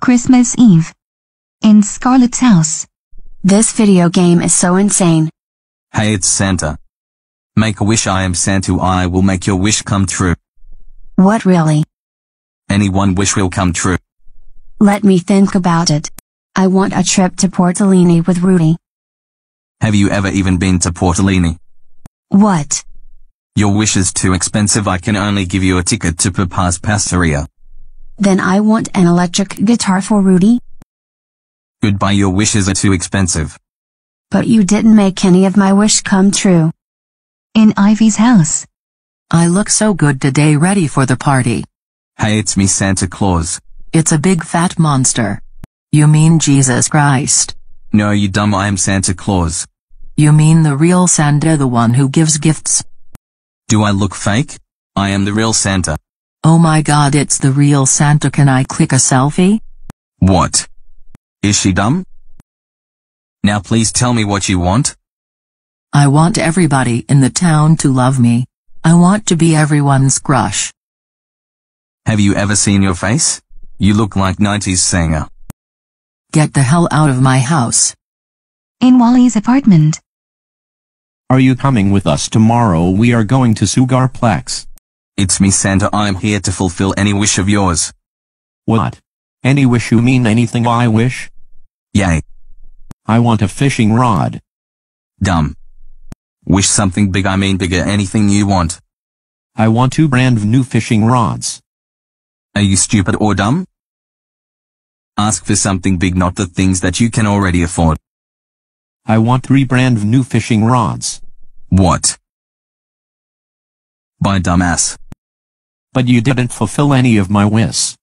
Christmas Eve. In Scarlett's house. This video game is so insane. Hey, it's Santa. Make a wish I am Santa I will make your wish come true. What really? Any one wish will come true. Let me think about it. I want a trip to Portolini with Rudy. Have you ever even been to Portolini? What? Your wish is too expensive I can only give you a ticket to Papa's Passeria. Then I want an electric guitar for Rudy. Goodbye your wishes are too expensive. But you didn't make any of my wish come true. In Ivy's house. I look so good today ready for the party. Hey it's me Santa Claus. It's a big fat monster. You mean Jesus Christ. No you dumb I am Santa Claus. You mean the real Santa the one who gives gifts. Do I look fake? I am the real Santa. Oh my god it's the real Santa can I click a selfie? What? Is she dumb? Now please tell me what you want. I want everybody in the town to love me. I want to be everyone's crush. Have you ever seen your face? You look like 90s singer. Get the hell out of my house. In Wally's apartment. Are you coming with us tomorrow? We are going to Sugarplex. It's me Santa I'm here to fulfill any wish of yours. What? Any wish you mean anything I wish? Yay. I want a fishing rod. Dumb. Wish something big I mean bigger anything you want. I want two brand new fishing rods. Are you stupid or dumb? Ask for something big not the things that you can already afford. I want three brand new fishing rods. What? By dumbass but you didn't fulfill any of my wishes.